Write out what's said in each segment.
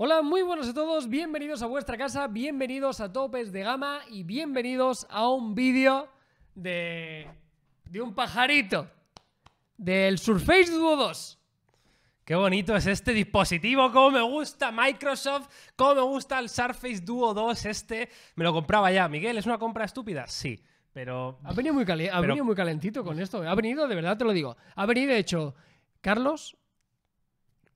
Hola, muy buenos a todos, bienvenidos a vuestra casa, bienvenidos a Topes de Gama y bienvenidos a un vídeo de... de un pajarito del Surface Duo 2. Qué bonito es este dispositivo, cómo me gusta Microsoft, cómo me gusta el Surface Duo 2 este. Me lo compraba ya. Miguel, ¿es una compra estúpida? Sí, pero... Ha venido muy, venido muy calentito con esto. ¿eh? Ha venido, de verdad te lo digo, ha venido hecho... Carlos,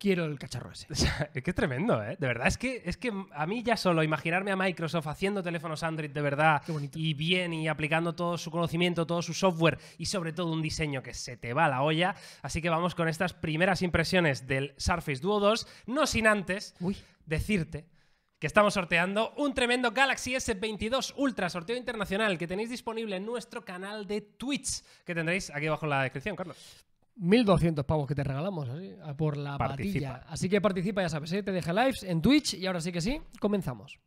quiero el cacharro ese. es que es tremendo, ¿eh? De verdad, es que, es que a mí ya solo imaginarme a Microsoft haciendo teléfonos Android de verdad y bien y aplicando todo su conocimiento, todo su software y sobre todo un diseño que se te va a la olla. Así que vamos con estas primeras impresiones del Surface Duo 2, no sin antes decirte que estamos sorteando un tremendo Galaxy S22 Ultra, sorteo internacional, que tenéis disponible en nuestro canal de Twitch, que tendréis aquí abajo en la descripción, Carlos. 1.200 pavos que te regalamos por la participa. Así que participa, ya sabes, ¿eh? te deja lives en Twitch y ahora sí que sí, comenzamos.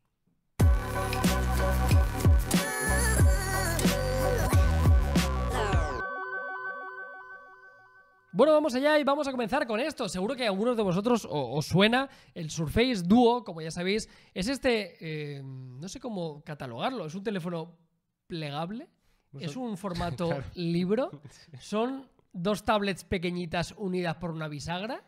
Bueno, vamos allá y vamos a comenzar con esto. Seguro que a algunos de vosotros os suena el Surface Duo, como ya sabéis. Es este, eh, no sé cómo catalogarlo, es un teléfono plegable, pues es un formato libro, son dos tablets pequeñitas unidas por una bisagra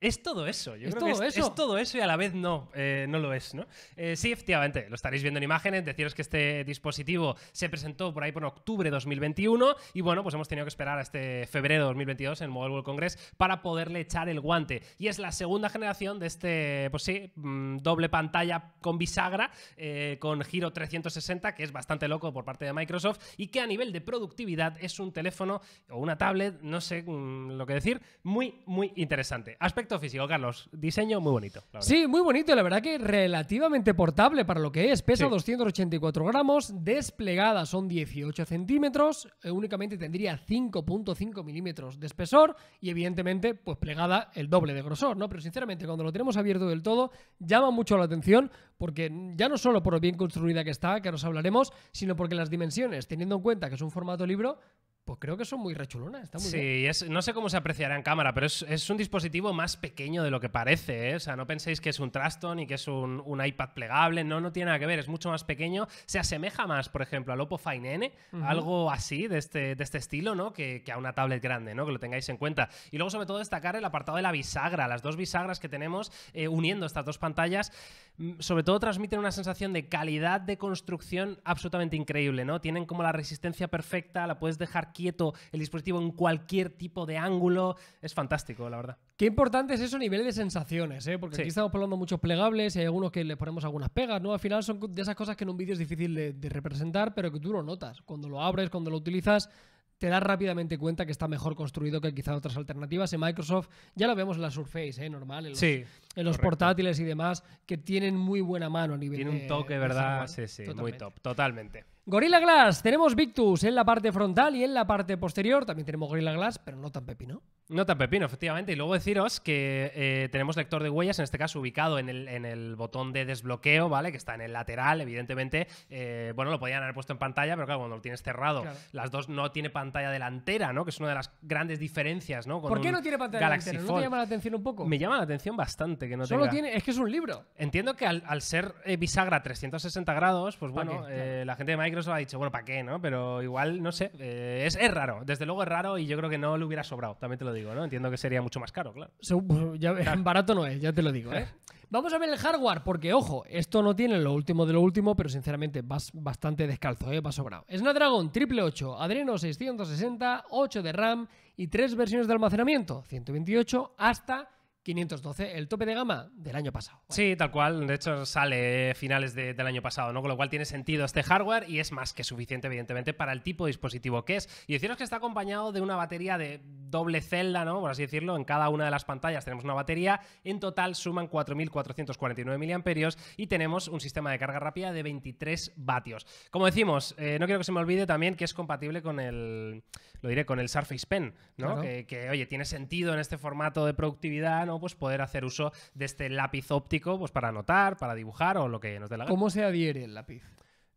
es todo eso, yo ¿Es creo todo que es, eso? todo eso y a la vez no, eh, no lo es, ¿no? Eh, sí, efectivamente, lo estaréis viendo en imágenes, deciros que este dispositivo se presentó por ahí por octubre de 2021 y bueno, pues hemos tenido que esperar a este febrero de 2022 en el Mobile World Congress para poderle echar el guante. Y es la segunda generación de este, pues sí, mm, doble pantalla con bisagra, eh, con giro 360, que es bastante loco por parte de Microsoft y que a nivel de productividad es un teléfono o una tablet, no sé mm, lo que decir, muy, muy interesante físico, Carlos, diseño muy bonito. sí, muy bonito, la verdad que relativamente portable para lo que es. Pesa 284 gramos, desplegada son 18 centímetros, eh, únicamente tendría 5.5 milímetros de espesor y evidentemente pues plegada el doble de grosor, ¿no? Pero sinceramente cuando lo tenemos abierto del todo llama mucho la atención porque ya no solo por lo bien construida que está, que nos hablaremos, sino porque las dimensiones, teniendo en cuenta que es un formato libro, pues creo que son muy rechulonas, sí, Es, no sé cómo se apreciará en cámara, pero es, un dispositivo más pequeño de lo que parece, ¿eh? O sea, no penséis que es un Traston y que es un, iPad plegable, no, no tiene nada que ver, es mucho más pequeño. Se asemeja más, por ejemplo, al Oppo Fine N, algo así, de este, de este estilo, ¿no? Que, a una tablet grande, ¿no? Que lo tengáis en cuenta. Y luego, sobre todo, destacar el apartado de la bisagra, las dos bisagras que tenemos eh, uniendo estas dos pantallas sobre todo transmiten una sensación de calidad de construcción absolutamente increíble, ¿no? Tienen como la resistencia perfecta, la puedes dejar quieto el dispositivo en cualquier tipo de ángulo. Es fantástico, la verdad. Qué importante es eso a nivel de sensaciones, ¿eh? Porque aquí estamos de muchos plegables y hay algunos que le ponemos algunas pegas, ¿no? Al final son de esas cosas que en un vídeo es difícil de, de representar, pero que tú lo notas. Cuando lo abres, cuando lo utilizas, te das rápidamente cuenta que está mejor construido que quizá otras alternativas. En Microsoft ya lo vemos en la Surface, ¿eh? normal, en los, en los portátiles y demás, que tienen muy buena mano a nivel Tiene un toque, ¿verdad? sí, sí, totalmente. muy top, totalmente. Gorilla Glass, tenemos Victus en la parte frontal y en la parte posterior. También tenemos Gorilla Glass, pero no tan pepino. No pepino, efectivamente. Y luego deciros que eh, tenemos lector de huellas, en este caso ubicado en el, en el, botón de desbloqueo, ¿vale? Que está en el lateral, evidentemente. Eh, bueno, lo podían haber puesto en pantalla, pero claro, cuando lo tienes cerrado, las dos no tiene pantalla delantera, ¿no? Que es una de las grandes diferencias, ¿no? ¿Por qué no tiene pantalla Galaxy delantera? ¿No llama la atención un poco? Me llama la atención bastante que no Solo tiene, es que es un libro. Entiendo que al, ser eh, bisagra 360 grados, pues bueno, la gente de Microsoft ha dicho, bueno, ¿para qué, no? Pero igual, no sé, es, raro. Desde luego es raro y yo creo que no le hubiera sobrado, también lo digo, ¿no? Entiendo que sería mucho más caro, claro. Pues, barato no es, ya te lo digo, ¿eh? Vamos a ver el hardware, porque ojo, esto no tiene lo último de lo último, pero sinceramente vas bastante descalzo, ¿eh? va sobrado. Snapdragon 888, Adreno 660, 8 de RAM y tres versiones de almacenamiento, 128 hasta 512, el tope de gama del año pasado. Sí, tal cual. De hecho, sale finales del año pasado, ¿no? Con lo cual tiene sentido este hardware y es más que suficiente, evidentemente, para el tipo de dispositivo que es. Y deciros que está acompañado de una batería de doble celda, ¿no? Por así decirlo, en cada una de las pantallas tenemos una batería. En total suman 4.449 miliamperios y tenemos un sistema de carga rápida de 23 vatios. Como decimos, eh, no quiero que se me olvide también que es compatible con el, lo diré, con el Surface Pen, ¿no? Que, que, oye, tiene sentido en este formato de productividad, ¿no? Pues poder hacer uso de este lápiz óptico pues para anotar, para dibujar o lo que nos dé la gana. ¿Cómo se adhiere el lápiz?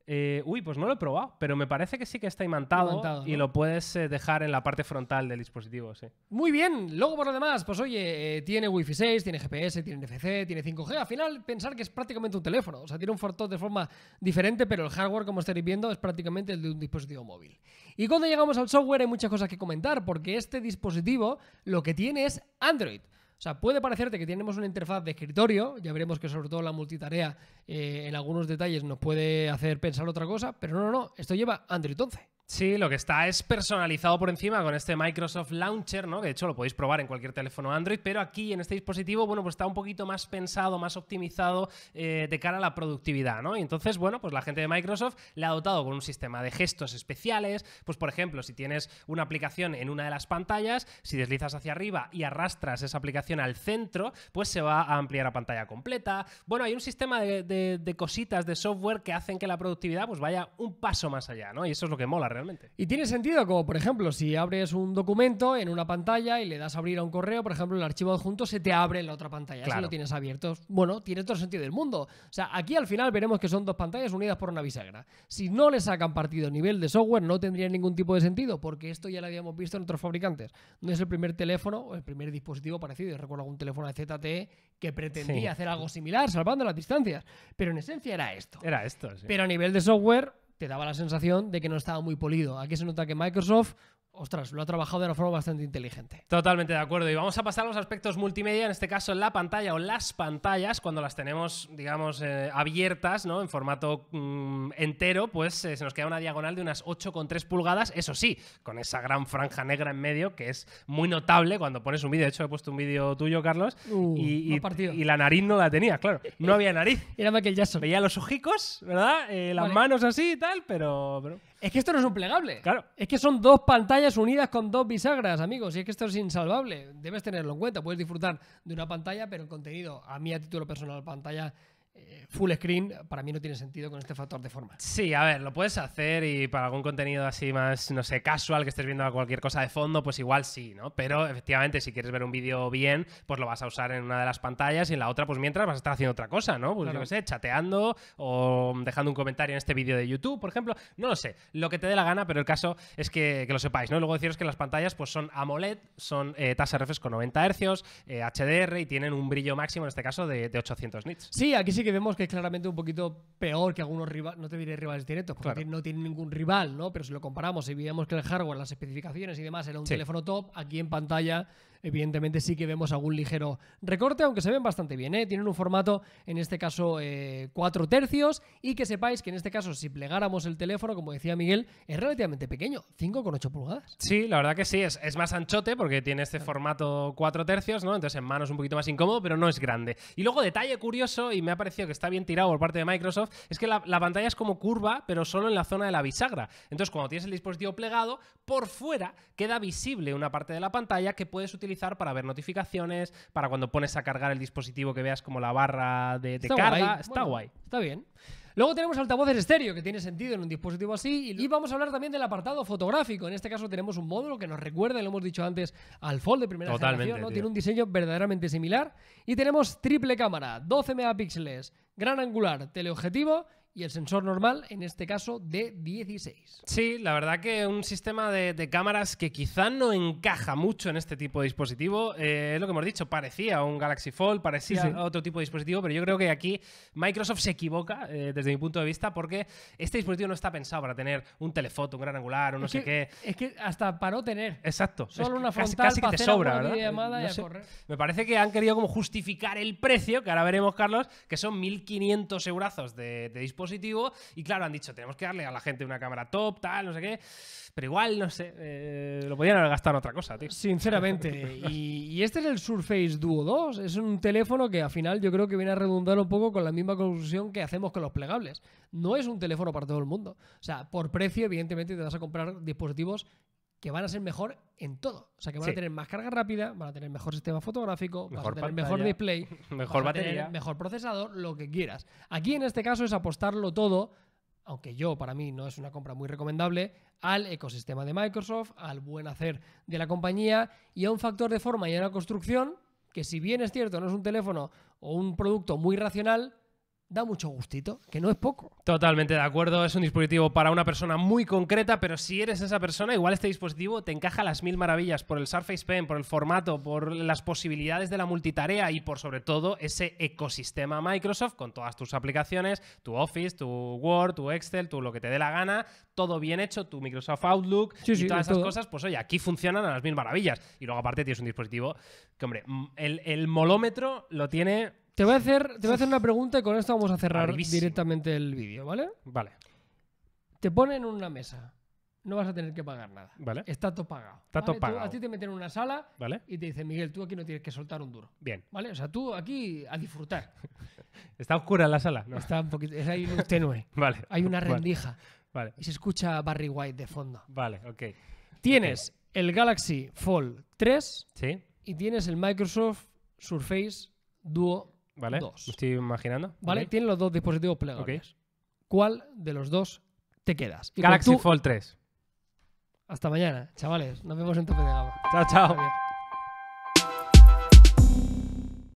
Eh, uy, pues no lo he probado, pero me parece que sí que está imantado, y lo puedes eh, dejar en la parte frontal del dispositivo, Muy bien, luego por lo demás, pues oye, eh, tiene Wi-Fi 6, tiene GPS, tiene NFC, tiene 5G. Al final, pensar que es prácticamente un teléfono, o sea, tiene un formato de forma diferente, pero el hardware, como estaréis viendo, es prácticamente el de un dispositivo móvil. Y cuando llegamos al software, hay muchas cosas que comentar, porque este dispositivo lo que tiene es Android. O sea, puede parecerte que tenemos una interfaz de escritorio, ya veremos que sobre todo la multitarea eh, en algunos detalles nos puede hacer pensar otra cosa, pero no, no, no, esto lleva Android 11. Sí, lo que está es personalizado por encima con este Microsoft Launcher, ¿no? Que de hecho lo podéis probar en cualquier teléfono Android, pero aquí en este dispositivo, bueno, pues está un poquito más pensado, más optimizado eh, de cara a la productividad, ¿no? Y entonces, bueno, pues la gente de Microsoft le ha dotado con un sistema de gestos especiales, pues por ejemplo, si tienes una aplicación en una de las pantallas, si deslizas hacia arriba y arrastras esa aplicación al centro, pues se va a ampliar a pantalla completa. Bueno, hay un sistema de, cositas de software que hacen que la productividad pues vaya un paso más allá, ¿no? Y eso es lo que mola y tiene sentido, como por ejemplo, si abres un documento en una pantalla y le das a abrir a un correo, por ejemplo, el archivo adjunto se te abre en la otra pantalla, si lo tienes abierto. Bueno, tiene todo el sentido del mundo. O sea, aquí al final veremos que son dos pantallas unidas por una bisagra. Si no le sacan partido a nivel de software, no tendría ningún tipo de sentido, porque esto ya lo habíamos visto en otros fabricantes. No es el primer teléfono o el primer dispositivo parecido. Yo recuerdo algún teléfono de ZTE que pretendía hacer algo similar, salvando las distancias. Pero en esencia era esto. Era esto, sí. Pero a nivel de software te daba la sensación de que no estaba muy polido. Aquí se nota que Microsoft ostras, lo ha trabajado de una forma bastante inteligente. Totalmente de acuerdo. Y vamos a pasar a los aspectos multimedia, en este caso en la pantalla o las pantallas, cuando las tenemos, digamos, eh, abiertas, ¿no? En formato mm, entero, pues eh, se nos queda una diagonal de unas 8,3 pulgadas, eso sí, con esa gran franja negra en medio, que es muy notable cuando pones un vídeo. De hecho, he puesto un vídeo tuyo, Carlos, uh, y, la nariz no la tenía, claro. No había nariz. Era Michael Jackson. Veía los ojicos, ¿verdad? Eh, las manos así y tal, pero... Es que esto no es un plegable. Claro. Es que son dos pantallas unidas con dos bisagras, amigos. Y es que esto es insalvable. Debes tenerlo en cuenta. Puedes disfrutar de una pantalla, pero el contenido, a mí a título personal, pantalla eh, full screen para mí no tiene sentido con este factor de forma. Sí, a ver, lo puedes hacer y para algún contenido así más, no sé, casual, que estés viendo cualquier cosa de fondo, pues igual sí, ¿no? Pero efectivamente, si quieres ver un vídeo bien, pues lo vas a usar en una de las pantallas y en la otra, pues mientras vas a estar haciendo otra cosa, ¿no? Pues yo sé, chateando o dejando un comentario en este vídeo de YouTube, por ejemplo. No lo sé, lo que te dé la gana, pero el caso es que, lo sepáis, ¿no? Luego deciros que las pantallas pues son AMOLED, son tasas eh, tasa con 90 Hz, HDR y tienen un brillo máximo, en este caso, de, de 800 nits. Sí, aquí sí que vemos que es claramente un poquito peor que algunos rivales, no te diré rivales directos, porque no tiene ningún rival, ¿no? Pero si lo comparamos y vemos que el hardware, las especificaciones y demás era un teléfono top, aquí en pantalla evidentemente sí que vemos algún ligero recorte, aunque se ven bastante bien. ¿eh? Tienen un formato, en este caso, 4 eh, tercios y que sepáis que en este caso, si plegáramos el teléfono, como decía Miguel, es relativamente pequeño, 5,8 pulgadas. Sí, la verdad que sí, es, más anchote porque tiene este formato 4 tercios, ¿no? Entonces en manos un poquito más incómodo, pero no es grande. Y luego detalle curioso, y me ha parecido que está bien tirado por parte de Microsoft, es que la, la pantalla es como curva, pero solo en la zona de la bisagra. Entonces cuando tienes el dispositivo plegado, por fuera queda visible una parte de la pantalla que puedes utilizar para ver notificaciones, para cuando pones a cargar el dispositivo que veas como la barra de, de está carga. Está guay. Está bien. Luego tenemos altavoces estéreo, que tiene sentido en un dispositivo así. Y, vamos a hablar también del apartado fotográfico. En este caso tenemos un módulo que nos recuerda, lo hemos dicho antes, al Fold de primera generación. ¿no? Tiene un diseño verdaderamente similar. Y tenemos triple cámara, 12 megapíxeles, gran angular, teleobjetivo y el sensor normal, en este caso, de 16. Sí, la verdad que un sistema de, cámaras que quizá no encaja mucho en este tipo de dispositivo. Eh, es lo que hemos dicho, parecía un Galaxy Fold, parecía otro tipo de dispositivo, pero yo creo que aquí Microsoft se equivoca eh, desde mi punto de vista porque este dispositivo no está pensado para tener un telefoto, un gran angular, o no sé qué. Es que hasta para no tener. Exacto. Solo una frontal casi, para sobra, y a correr. Me parece que han querido como justificar el precio, que ahora veremos, Carlos, que son 1.500 eurazos de dispositivo y claro, han dicho, tenemos que darle a la gente una cámara top, tal, no sé qué. Pero igual, no sé, eh, lo podían haber gastado en otra cosa, tío. Sinceramente. y, y, este es el Surface Duo 2. Es un teléfono que al final yo creo que viene a redundar un poco con la misma conclusión que hacemos con los plegables. No es un teléfono para todo el mundo. O sea, por precio, evidentemente, te vas a comprar dispositivos que van a ser mejor en todo. O sea, que van a tener más carga rápida, van a tener mejor sistema fotográfico, mejor a tener mejor display, mejor batería, mejor procesador, lo que quieras. Aquí en este caso es apostarlo todo, aunque yo para mí no es una compra muy recomendable, al ecosistema de Microsoft, al buen hacer de la compañía y a un factor de forma y a una construcción que si bien es cierto no es un teléfono o un producto muy racional, da mucho gustito, que no es poco. Totalmente de acuerdo, es un dispositivo para una persona muy concreta, pero si eres esa persona, igual este dispositivo te encaja las mil maravillas por el Surface Pen, por el formato, por las posibilidades de la multitarea y por sobre todo ese ecosistema Microsoft con todas tus aplicaciones, tu Office, tu Word, tu Excel, tu lo que te dé la gana, todo bien hecho, tu Microsoft Outlook y todas esas cosas, pues oye, aquí funcionan a las mil maravillas. Y luego aparte tienes un dispositivo que, hombre, el, el molómetro lo tiene te voy a hacer, te voy a hacer una pregunta y con esto vamos a cerrar directamente el vídeo, ¿vale? Vale, Te ponen en una mesa. No vas a tener que pagar nada. vale, Está todo pagado. Está A ti te meten en una sala y te dicen, Miguel, tú aquí no tienes que soltar un duro. Bien. ¿Vale? O sea, tú aquí a disfrutar. ¿Está oscura la sala? Está un poquito. Es tenue. Vale. Hay una rendija Vale, y se escucha Barry White de fondo. vale, ok. Tienes el Galaxy Fold 3 y tienes el Microsoft Surface Duo ¿Vale? Lo estoy imaginando. ¿Vale? Tienen los dos dispositivos plegables. ¿Cuál de los dos te quedas? Galaxy Fold 3. Hasta mañana, chavales. Nos vemos en Tope de Gama. Chao, chao.